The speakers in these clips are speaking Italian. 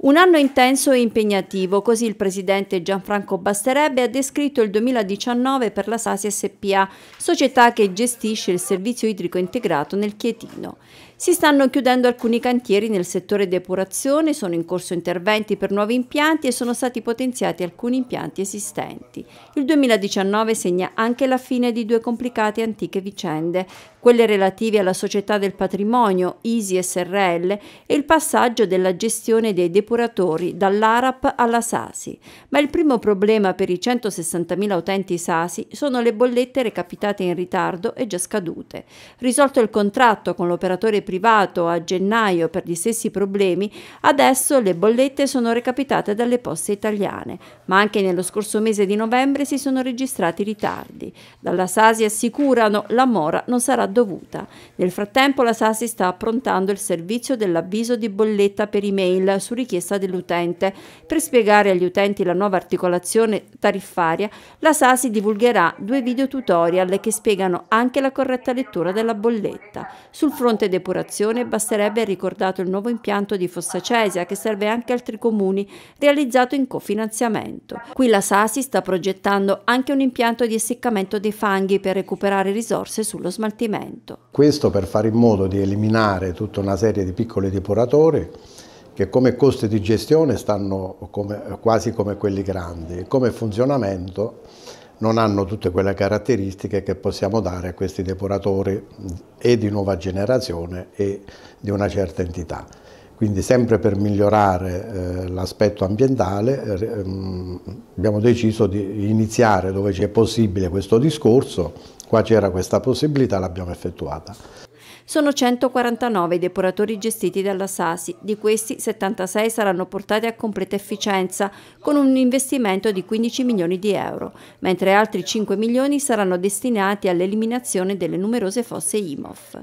Un anno intenso e impegnativo, così il presidente Gianfranco Basterebbe ha descritto il 2019 per la Sasi SPA, società che gestisce il servizio idrico integrato nel Chietino. Si stanno chiudendo alcuni cantieri nel settore depurazione, sono in corso interventi per nuovi impianti e sono stati potenziati alcuni impianti esistenti. Il 2019 segna anche la fine di due complicate antiche vicende, quelle relative alla società del patrimonio ISI SRL e il passaggio della gestione dei depuratori dall'ARAP alla SASI. Ma il primo problema per i 160.000 utenti SASI sono le bollette recapitate in ritardo e già scadute. Risolto il contratto con l'operatore privato a gennaio per gli stessi problemi, adesso le bollette sono recapitate dalle poste italiane, ma anche nello scorso mese di novembre si sono registrati ritardi. Dalla SASI assicurano la mora non sarà dovuta. Nel frattempo la Sasi sta approntando il servizio dell'avviso di bolletta per email su richiesta dell'utente. Per spiegare agli utenti la nuova articolazione tariffaria, la Sasi divulgherà due video tutorial che spiegano anche la corretta lettura della bolletta. Sul fronte depurazione basterebbe ricordato il nuovo impianto di Fossa Cesia che serve anche a altri comuni, realizzato in cofinanziamento. Qui la Sasi sta progettando anche un impianto di essiccamento dei fanghi per recuperare risorse sullo smaltimento investimento. Questo per fare in modo di eliminare tutta una serie di piccoli depuratori che come costi di gestione stanno come, quasi come quelli grandi e come funzionamento non hanno tutte quelle caratteristiche che possiamo dare a questi depuratori eh, e di nuova generazione e di una certa entità quindi sempre per migliorare eh, l'aspetto ambientale eh, ehm, abbiamo deciso di iniziare dove è possibile questo discorso, qua c'era questa possibilità, l'abbiamo effettuata. Sono 149 i depuratori gestiti dalla Sasi, di questi 76 saranno portati a completa efficienza con un investimento di 15 milioni di euro, mentre altri 5 milioni saranno destinati all'eliminazione delle numerose fosse IMOF.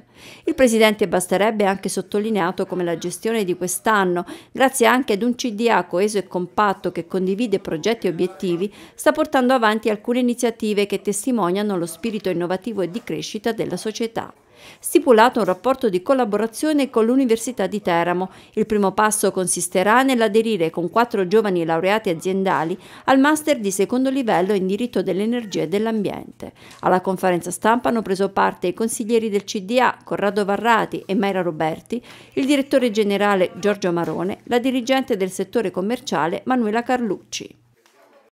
Il presidente Basterebbe ha anche sottolineato come la gestione di quest'anno, grazie anche ad un CDA coeso e compatto che condivide progetti e obiettivi, sta portando avanti alcune iniziative che testimoniano lo spirito innovativo e di crescita della società. Stipulato un rapporto di collaborazione con l'Università di Teramo, il primo passo consisterà nell'aderire con quattro giovani laureati aziendali al master di secondo livello in diritto dell'energia e dell'ambiente. Alla conferenza stampa hanno preso parte i consiglieri del CDA Corrado Varrati e Mayra Roberti, il direttore generale Giorgio Marone, la dirigente del settore commerciale Manuela Carlucci.